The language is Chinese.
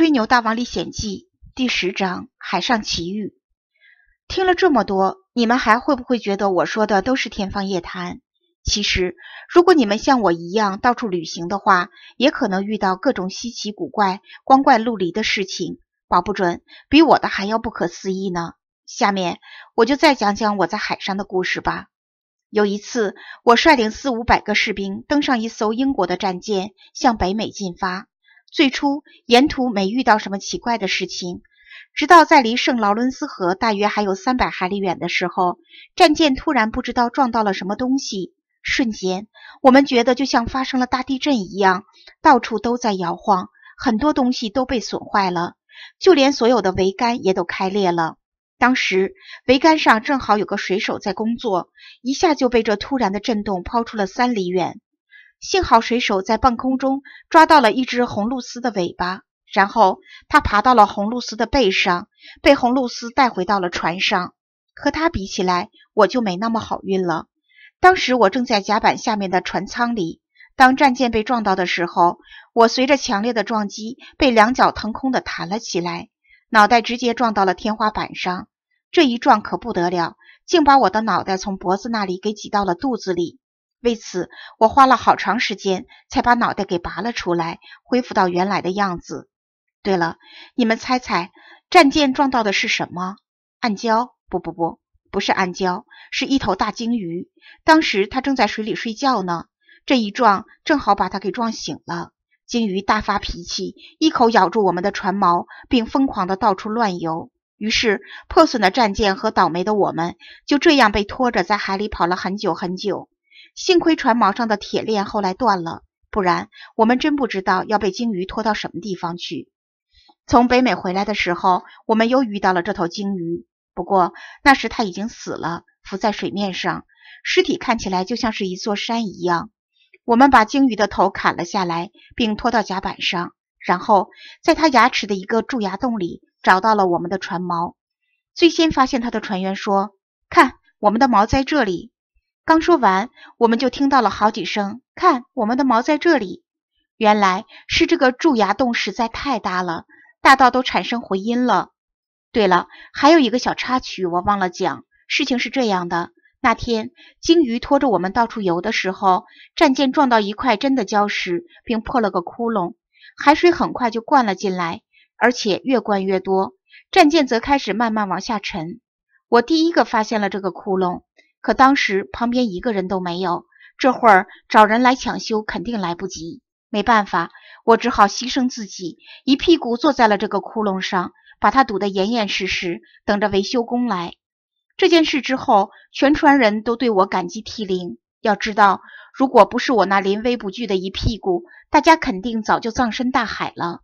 《吹牛大王历险记》第十章：海上奇遇。听了这么多，你们还会不会觉得我说的都是天方夜谭？其实，如果你们像我一样到处旅行的话，也可能遇到各种稀奇古怪、光怪陆离的事情，保不准比我的还要不可思议呢。下面我就再讲讲我在海上的故事吧。有一次，我率领四五百个士兵登上一艘英国的战舰，向北美进发。最初沿途没遇到什么奇怪的事情，直到在离圣劳伦斯河大约还有三百海里远的时候，战舰突然不知道撞到了什么东西。瞬间，我们觉得就像发生了大地震一样，到处都在摇晃，很多东西都被损坏了，就连所有的桅杆也都开裂了。当时桅杆上正好有个水手在工作，一下就被这突然的震动抛出了三里远。幸好水手在半空中抓到了一只红露丝的尾巴，然后他爬到了红露丝的背上，被红露丝带回到了船上。和他比起来，我就没那么好运了。当时我正在甲板下面的船舱里，当战舰被撞到的时候，我随着强烈的撞击被两脚腾空的弹了起来，脑袋直接撞到了天花板上。这一撞可不得了，竟把我的脑袋从脖子那里给挤到了肚子里。为此，我花了好长时间才把脑袋给拔了出来，恢复到原来的样子。对了，你们猜猜，战舰撞到的是什么？暗礁？不不不，不是暗礁，是一头大鲸鱼。当时它正在水里睡觉呢，这一撞正好把它给撞醒了。鲸鱼大发脾气，一口咬住我们的船锚，并疯狂地到处乱游。于是，破损的战舰和倒霉的我们就这样被拖着在海里跑了很久很久。幸亏船锚上的铁链后来断了，不然我们真不知道要被鲸鱼拖到什么地方去。从北美回来的时候，我们又遇到了这头鲸鱼，不过那时它已经死了，浮在水面上，尸体看起来就像是一座山一样。我们把鲸鱼的头砍了下来，并拖到甲板上，然后在它牙齿的一个蛀牙洞里找到了我们的船锚。最先发现它的船员说：“看，我们的锚在这里。”刚说完，我们就听到了好几声。看，我们的毛在这里。原来是这个蛀牙洞实在太大了，大到都产生回音了。对了，还有一个小插曲，我忘了讲。事情是这样的：那天鲸鱼拖着我们到处游的时候，战舰撞到一块真的礁石，并破了个窟窿，海水很快就灌了进来，而且越灌越多。战舰则开始慢慢往下沉。我第一个发现了这个窟窿。可当时旁边一个人都没有，这会儿找人来抢修肯定来不及。没办法，我只好牺牲自己，一屁股坐在了这个窟窿上，把它堵得严严实实，等着维修工来。这件事之后，全船人都对我感激涕零。要知道，如果不是我那临危不惧的一屁股，大家肯定早就葬身大海了。